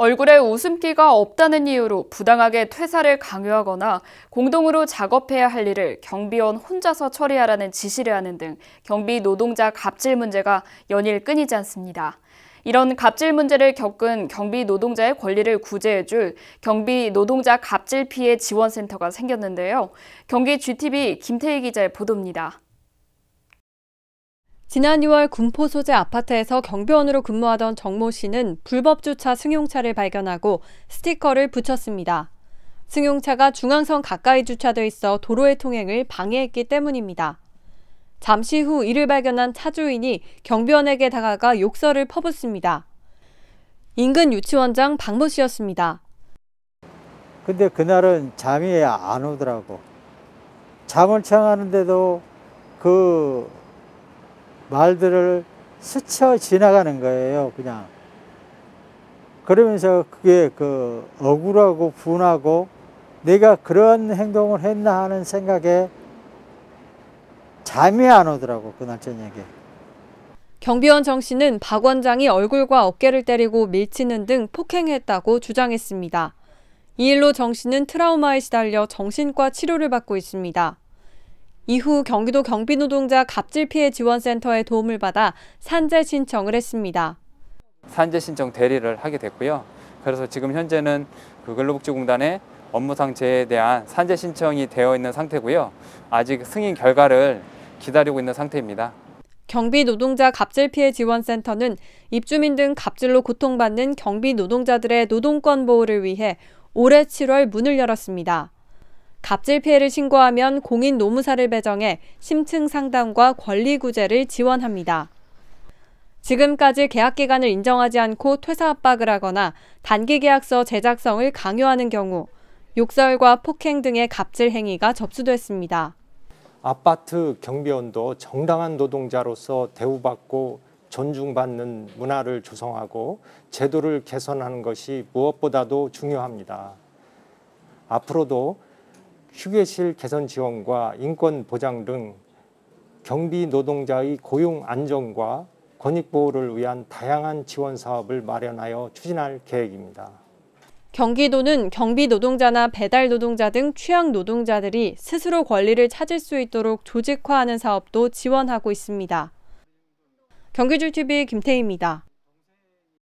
얼굴에 웃음기가 없다는 이유로 부당하게 퇴사를 강요하거나 공동으로 작업해야 할 일을 경비원 혼자서 처리하라는 지시를 하는 등 경비 노동자 갑질 문제가 연일 끊이지 않습니다. 이런 갑질 문제를 겪은 경비 노동자의 권리를 구제해줄 경비 노동자 갑질 피해 지원센터가 생겼는데요. 경기 GTV 김태희 기자의 보도입니다. 지난 2월 군포 소재 아파트에서 경비원으로 근무하던 정모 씨는 불법 주차 승용차를 발견하고 스티커를 붙였습니다. 승용차가 중앙선 가까이 주차돼 있어 도로의 통행을 방해했기 때문입니다. 잠시 후 이를 발견한 차주인이 경비원에게 다가가 욕설을 퍼붓습니다. 인근 유치원장 박모 씨였습니다. 근데 그날은 잠이 안 오더라고. 잠을 청하는데도 그 말들을 스쳐 지나가는 거예요, 그냥. 그러면서 그게 그 억울하고 분하고 내가 그런 행동을 했나 하는 생각에 잠이 안 오더라고, 그날 저녁에. 경비원 정 씨는 박 원장이 얼굴과 어깨를 때리고 밀치는 등 폭행했다고 주장했습니다. 이 일로 정 씨는 트라우마에 시달려 정신과 치료를 받고 있습니다. 이후 경기도 경비노동자 갑질피해 지원센터의 도움을 받아 산재 신청을 했습니다. 산재 신청 대리를 하게 됐고요. 그래서 지금 현재는 그 근로복지공단에 업무상 재해에 대한 산재 신청이 되어 있는 상태고요. 아직 승인 결과를 기다리고 있는 상태입니다. 경비 노동자 갑질 피해 지원센터는 입주민 등 갑질로 고통받는 경비 노동자들의 노동권 보호를 위해 올해 7월 문을 열었습니다. 갑질 피해를 신고하면 공인 노무사를 배정해 심층 상담과 권리 구제를 지원합니다. 지금까지 계약 기간을 인정하지 않고 퇴사 압박을 하거나 단기 계약서 제작성을 강요하는 경우 욕설과 폭행 등의 갑질 행위가 접수됐습니다. 아파트 경비원도 정당한 노동자로서 대우받고 존중받는 문화를 조성하고 제도를 개선하는 것이 무엇보다도 중요합니다. 앞으로도 휴게실 개선 지원과 인권 보장 등 경비 노동자의 고용 안정과 권익 보호를 위한 다양한 지원 사업을 마련하여 추진할 계획입니다. 경기도는 경비 노동자나 배달 노동자 등 취약 노동자들이 스스로 권리를 찾을 수 있도록 조직화하는 사업도 지원하고 있습니다. 경기줄TV 김태희입니다.